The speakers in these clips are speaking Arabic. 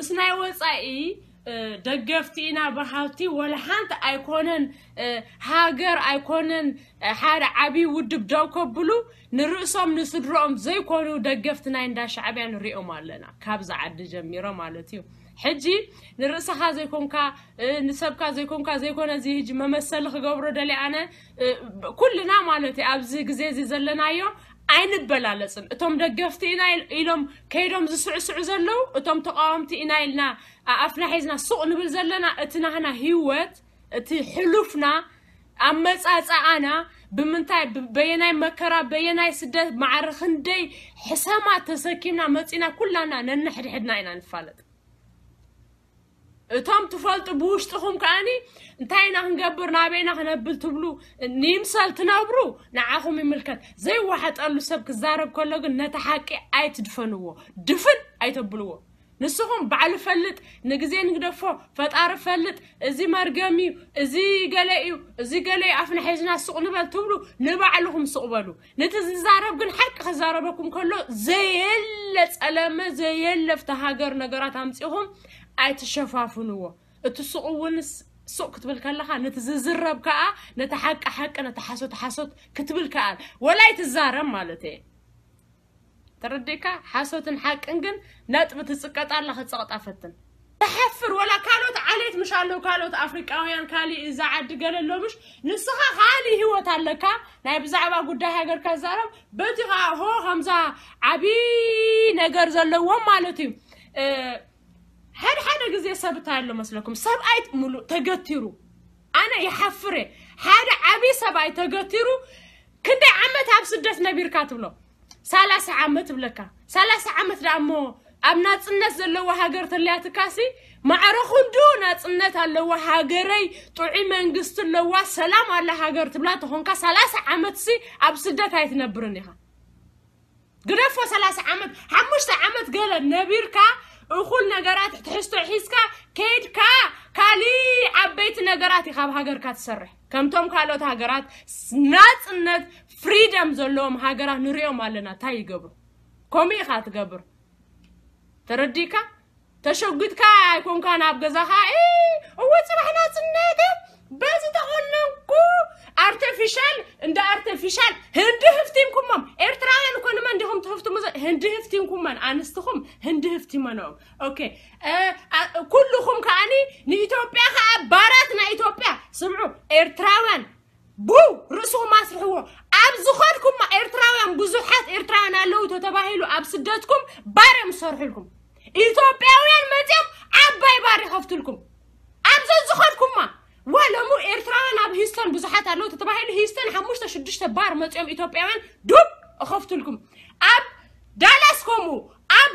ምስ ናይ ወፃኢ ደገፍቲ ኢና ብሃብቲ ወላ ሓንቲ ኣይኮነን ሃገር ኣይኮነን ሓደ ዓብዪ ውድብ ደው ከብሉ ንርእሶም ንስድሮኦም ዘይኮኑ ደገፍቲ ናይ እንዳ ሻዕብያ ንሪኦም ኣለና ካብዛ ዓዲ ጀሚሮ ማለት እዩ ሕጂ ንርእስኻ ዘይኮንካ ንሰብካ ዘይኮንካ ዘይኮነ እዚ ሕጂ መመሰሊ ክገብሮ ደሊ ኣነ ኩልና ማለት እዩ ኣብዚ ግዜ እዚ ዘለናዮ ኣይንበላለፅን እቶም ደገፍቲ ኢና ኢሎም ከይዶም ዝስዕስዑ ዘለው እቶም ተቃወምቲ ኢና ኢልና ኣፍና ሒዝና ሱቕ ንብል ዘለና እቲ ናህና ሂወት እቲ ሕሉፍና ኣብ መፃፀኣና ብምንታይ በየናይ መከራ በየናይ ስደት ማዕረ ክንደይ ሕሰማት ተሰኪምና መፂና ኩላና ነንሕድሕድና ኢና ንፋለጥ تام تفلت بوش تخم كاني نتاينا نقبر نابينا نبل تبلو نيم سال تنابرو نعاهم يملكت زي واحد قال له سبك الزارب كله نتحاكي اي تدفنوا دفن اي تبلوه نسخهم بعل فلت نجزين نقدفو فتعرف فلت زي مرجمي زي قلقي زي قلقي عفنا حيزنا السوق نبال تبلو نبعلهم سوق بلو نتزن زارب قن حق زاربكم كله زي اللي تسألم زي اللي افتهاجر نقرات امسيهم ኣይትሸፋፍንዎ እቲ ሱቕ እውን ሱቕ ክትብል ከለካ ነቲ ዝዝረብ ከዓ ነቲ ሓቂ ሓቂ ነቲ ሓሶት ሓሶት ክትብል ከዓ ወላይ ትዛረብ ማለት እየ ተረዲእካ ሓሶትን ሓቅን ግን ነጥቢ ትፅቀጣላ ክፀቕጣ ፈትን ተሓፍር ወላ ካልኦት ዓሌት ምሽ ኣለዉ ካልኦት ኣፍሪቃውያን ካሊእ እዛ ዓዲ ገለሎ ምሽ ንስኻ ካሊእ ሂወት ኣለካ ናይ ብዛዕባ ጉዳይ ሃገርካ ዛረብ በቲ ከዓ ሆ ከምዛ ዓብይ ነገር ዘለዎም ማለት እዩ هاد حدا قزي سبت على مسلكم سبعيت ملو تقتيرو أنا يحفر هاد عبي سبعيت تقتيرو كنت عمت أب سدس نبير كاتبلو سالس عمت بلكا سالس عمت دامو أب ناس الناس اللي هو هاجر تليات كاسي ما عرخون دو ناس الناس اللي هو هاجري طعي من قست اللي هو سلام على هاجر تبلات هونك سالس عمت سي أب سدس هاي تنبرنيها قرفوا سالس عمت حمشت عمت قال النبير كا اخول نغرات تحسو حيسكا كيد كا كالي عبيت نغرات يخاب هاجر كاتسر كمتم كالوت هاجرات ناتنت فريدم زلوم هاجرات نريو مالنا تاي غبر كومي خات غبر ترديكا تشغدكا يكون كان ابغزها اي هو صباحنا تنيت بزي تهنكو ارتفيشال اند ارتفيشال هنده هند هفتينكم من أنستهم هند هفتي منهم أوكي أه كلكم كأني نيتوبيا خبارتنا إثيوبيا سمعوا إيرتراوان بو رأسهم ما سرحوا ኣብ ዝኾንኩም ኤርትራውያን ብዙሓት ኤርትራውያን ኣለዉ ተተባሂሉ ኣብ ስደትኩም ባርዮም ዝሰርሕልኩም ኢትዮጵያውያን መፅኦም ዓባይ ባር ይኸፍትልኩም ኣብዘ ዝኾንኩምማ ዋለሙ ኤርትራውያን ኣብ ሂስተን ብዙሓት ኣለዉ ተተባሂሉ ሂስተን ሓሙሽተ ሽዱሽተ ባር መፅኦም ኢትዮጵያውያን ዱብ እኸፍትልኩም ኣብ دالاس كومو اب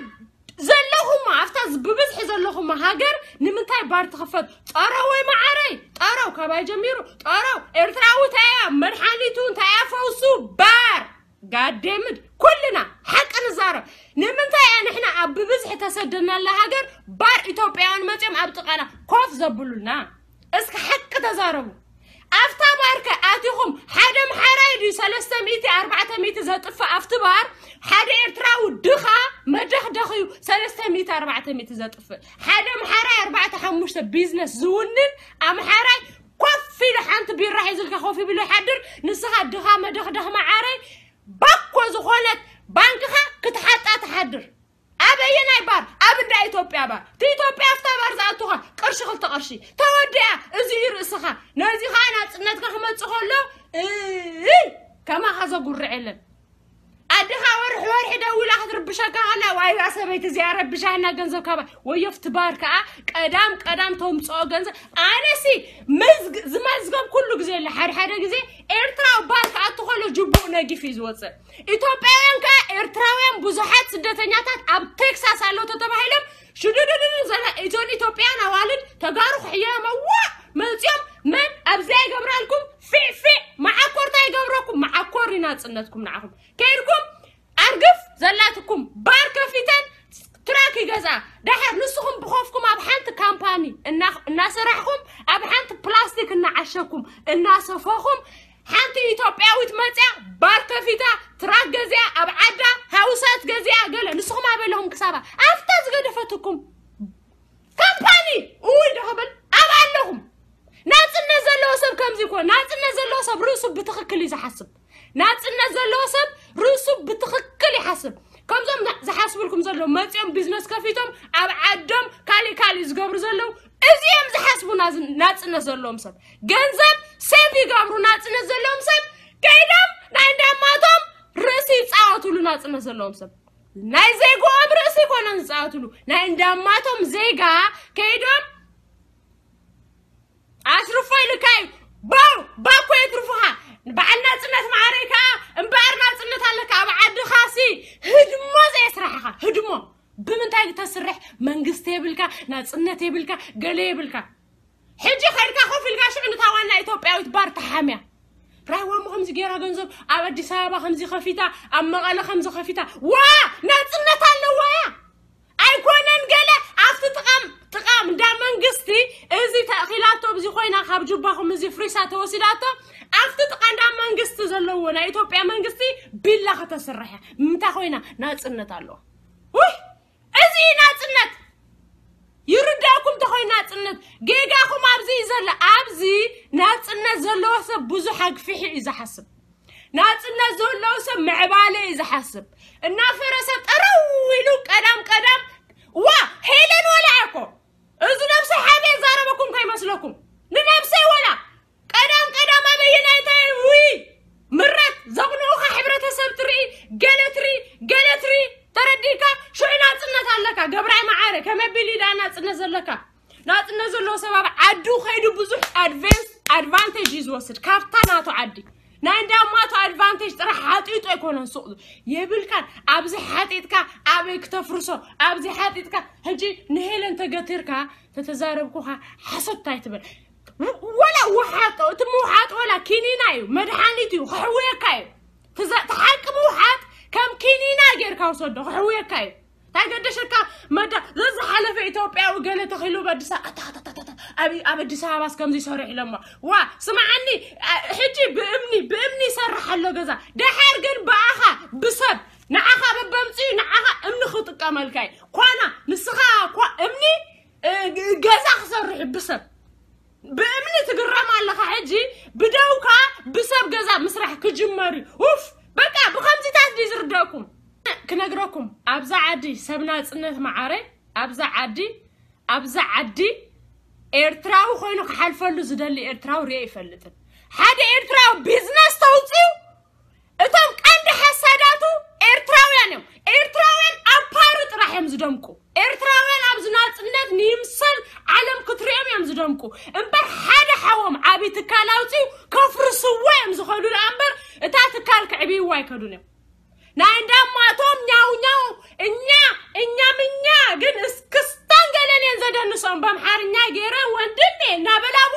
زلهما افتا ببزح زلهما هاجر نمنتاي بار تخفت طراو وي معاري طراو كباي جميرو طراو ارتراو تايا منحانيتون تايا فوسو بار قادمد كلنا حق نزارة نمنتاي يعني احنا اب ببزح تسدنا لهاجر بار ايتوبيان متيم اب تقانا كوف زبلنا اسك حق تزاربو ኣፍታ ባርከ ኣትኹም ሓደ ምሓራይ ድዩ ሰለስተ ሚእቲ ኣርባዕተ ሚእቲ ዘጥፍ ኣፍቲ ባር ሓደ ኤርትራዊ ድኻ መደኽደኽ እዩ ሰለስተ ሚእቲ ኣርባዕተ ሚእቲ ዘጥፍእ ሓደ ምሓራይ ኣርባዕተ ሓሙሽተ ቢዝነስ ዝውንን ኣምሓራይ ኮፍ ኢሉ ሓንቲ ቢራ ሒዙልካ ኮፍ ይብሉ ይሓድር ንስኻ ድኻ መደኽደኽ መዓረይ ባኮ ዝኾነት ባንክኻ ክትሓጣ ትሓድር أبين أي بار أبن دا إثيوبيا بار تي إثيوبيا فتا بار زالتوها قرش خلت قرشي تودع إزي رئيسها نازي خانا تنتك خمت سخولو كما خزا قرعلن ከትርብሻ ካላ ዋይ ራሰ ቤት እዚያ ረብሻና ገንዘብ ካባ ወየፍት ባር ከዓ ቀዳም ቀዳም ተምፅኦ ገንዘብ ኣነሲ ዝመዝገብ ኩሉ ግዜ ለ ሓደ ሓደ ግዜ ኤርትራዊ ባር ከዓ እትኸሎ ጅቡእ ነጊፍ እዩ ዝወፅእ ኢትዮጵያውያን ከዓ ኤርትራውያን ብዙሓት ስደተኛታት ኣብ ቴክሳስ ኣለዉ ተተባሂሎም ሽዱድድድን ዘላ እዞን ኢትዮጵያን ኣዋልድ ተጋሩ ክሕየመዋዕ መፅኦም መን ኣብዚኣ ይገብራልኩም ፊዕ ፊዕ መዓኮርታ ይገብረኩም መዓኮር ይናፅነትኩም ንዓኹም ፕላስቲክ እናዓሸኩም እናሰፈኹም ሓንቲ ኢትዮጵያዊት መፅያ ባርከ ፊታ ትራክ ገዚያ ኣብ ዓዳ ሃውሳት ገዚያ ገለ ንስኹም ኣበለኹም ክሳባ ኣፍታ ዝገደፈትኩም ካምፓኒ እውን ድኽብል ኣብ ኣለኹም ናፅነት ዘለዎ ሰብ ከምዚ ኮን ናፅነት ዘለዎ ሰብ ርእሱ ብትኽክል እዩ ዝሓስብ ናፅነት ዘለዎ ሰብ ርእሱ ብትኽክል ይሓስብ ከምዞም ዝሓስብልኩም ዘለዉ መፅኦም ቢዝነስ ከፊቶም ኣብ ዓዶም ካሊእ ካሊእ ዝገብሩ ዘለዉ እዚኦም ዝሓስቡና ናፅነት ዘለዎም ሰብ ገንዘብ ሴፍ ይገብሩ ናፅነት ዘለዎም ሰብ ከይዶም ናይ እንዳማቶም ርእሲ ይፃወትሉ ናፅነት ዘለዎም ሰብ ናይ ዜጎኦም ርእሲ ኮነን ዝፃወትሉ ናይ እንዳማቶም ዜጋ ከይዶም ኣስርፎ ኢልካ እዩ ባው ባኮ የትርፉኻ በዓል ናፅነት ማዕረ ከዓ እምበኣር ናፅነት ኣለካ ኣብ ዓድኻሲ ህድሞ ዘየስራሕኻ ህድሞ بمنتاي تسرح منجز تيبلكا ناتسنة تيبلكا قليبلكا حجي خيركا خوفلكا شعن تاوانا ايتوبيا ويتبار تحاميا راهو مخمز غيرا غنزب ابدي سابا خمز خفيتا اما قال خمز خفيتا وا ناتسنة تالو وايا ايكونن قلا افتو تقام تقام دا منجستي ازي تاخيلاتو بزي خوينا خابجو باخو مزي فريسات وسيلاتو افتو تقام دا منجستي زلو ونا ايتوبيا منجستي بلا خطا سرحيا متا خوينا ناتسنة تالو እዚ ናፅነት ይርዳእኩም እንተኮይኑ ናፅነት ጌጋኹም ኣብዚ እዩ ዘሎ ኣብዚ ናፅነት ዘለዎ ሰብ ብዙሕ ኣግፊሒ እዩ ዝሓስብ ናፅነት ዘለዎ ሰብ ምዕባለ እዩ ዝሓስብ እና ፈረሰ ጠረው ኢሉ ቀዳም ቀዳም ዋ ሄለን ወላዓ ኮ እዚ ነብሰይ ሓበ ዛረበኩም ከይመስለኩም ንነብሰይ ወላ ቀዳም ቀዳም ኣበየናይ እንታይ ውይ ምረት ዘቕንኡካ ሕብረተሰብ ትርኢ ገለ ትርኢ ገለ ትርኢ جبرعي معانا كم بيلي ده ناس نزل لك ناس نزل له سبب عدو خيدو بزح أدفانس أدفانتجز وصل كارت ناتو عدي نان ده ما تو أدفانتج ترى حاطي تو يكون الصوت يبل كان أبزح حاطي تك أبي كتفرسه أبزح حاطي تك هجي نهيل أنت قتير كا تتزارب كوها حسد تعتبر ولا وحات تموحات ولا كيني نايو مرحانيتي وحويا كايو تز تحكم وحات كم كيني ناجر كوسود وحويا كايو تاجد شركة مدة لزح على في إثيوبيا وقال تخلو بدرس أتا أتا أتا أتا أبي أبي دسا بس كم زي سرح لما وا سمعني حجي بأمني بأمني سرح له جزا ده حرق الباخة بسب نعها ببمسي نعها أمن خط كامل كاي قانا نسخة قا أمني جزا خسرح بسب بأمني تقرم على حجي بدوكا بسب جزا مسرح كجمري أوف بكا بخمسة تاس بيزردكم كنقراكم أبزع عدي سبنا سنت معاري أبزع عدي أبزع عدي إيرتراو خوينو حلف اللزدة اللي إيرتراو رئي فلتن حد إيرتراو بيزنس توصيو إتوم عند حساداتو إيرتراو يعني إيرتراو إن أبارت راح يمزدمكو إيرتراو إن أبزنا سنت نيمسل عالم كتريم يمزدمكو إمبر حد حوم عبيت كلاوتيو كفر سوام زخلو الأمبر إتات كارك عبي واي كدونيو ናይ እንዳማቶም ኛው ኛው እኛ እኛም እኛ ግን እስክስታን ገለኔን ዘደንሶም በምሓርኛ ገይረ ወንድሜ ናበላቡ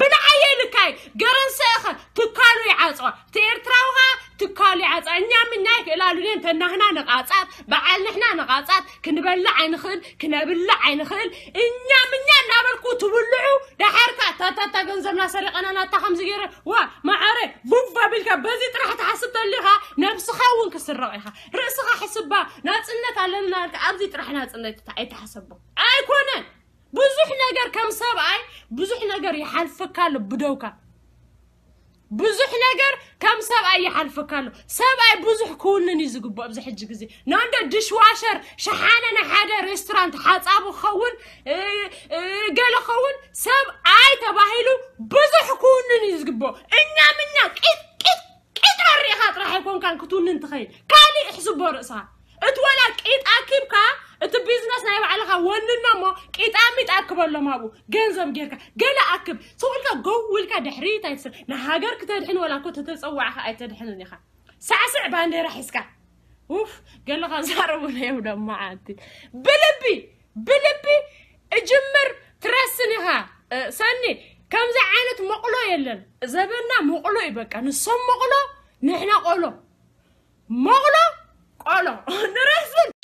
ብንዓየ ልካይ ገረንሰእኸ ትካሉ ይዓፅዋ ቲኤርትራውኻ ትካሉ ይዓፅዋ እኛም እኛ ይክእላሉኔን እንተናህና ንቓፃት በዓል ንሕና ንቓፃት ክንበልዕ ኣይንኽእል ክነብልዕ ኣይንኽእል እኛም እኛ እናበልኩ ትብልዑ ዳሓርካ ታታታ ገንዘብና ሰሪቐና ናታ ከምዚ ገይረ ዋ ማዕረ ቡብ ኣቢልካ በዚ ጥራሕ ክትዝረቕ ኢኻ ርእስኻ ሕስባ ናፅነት ኣለና ኣብዚ ጥራሕ ናፅነት ኣይተሓሰቦ ኣይኮነን ብዙሕ ነገር ከም ሰብኣይ ብዙሕ ነገር ይሓልፈካ ኣሎ ብደውካ ብዙሕ ነገር ከም ሰብኣይ ይሓልፈካ ኣሎ ሰብኣይ ብዙሕ ክውንን እዩ ዝግብኦ ኣብዚ ሕጂ ግዜ ናንዶ ድሽዋሸር ሸሓነ ናይ ሓደ ሬስቶራንት ሓፃቡ ክኸውን ገለ ኸውን ሰብኣይ ተባሂሉ ብዙሕ ክውንን እዩ ዝግብኦ እኛ ምና ቂጥ ولات راح يكون كان كتون ننتخيل كالي احسبوا رأسها اتولد كيت اكيب كا ات بيزنس نايب عليها ونن ما كيت امي تاكب الله ما ابو جنزم جيركا جلا اكب سو انت جو لك دحري تايسر نهاجر كتدحن ولا كنت تتصوعها اي تدحن نيخا ساع ساع باندي راح يسكا اوف قال لها زارو ولا يودا معاتي بلبي بلبي اجمر ترسنها أه، سني كم زعلت مقلو يلن زبنا مقلو يبقى نصم مقلو نحنا قولو مغلو قولو نرسل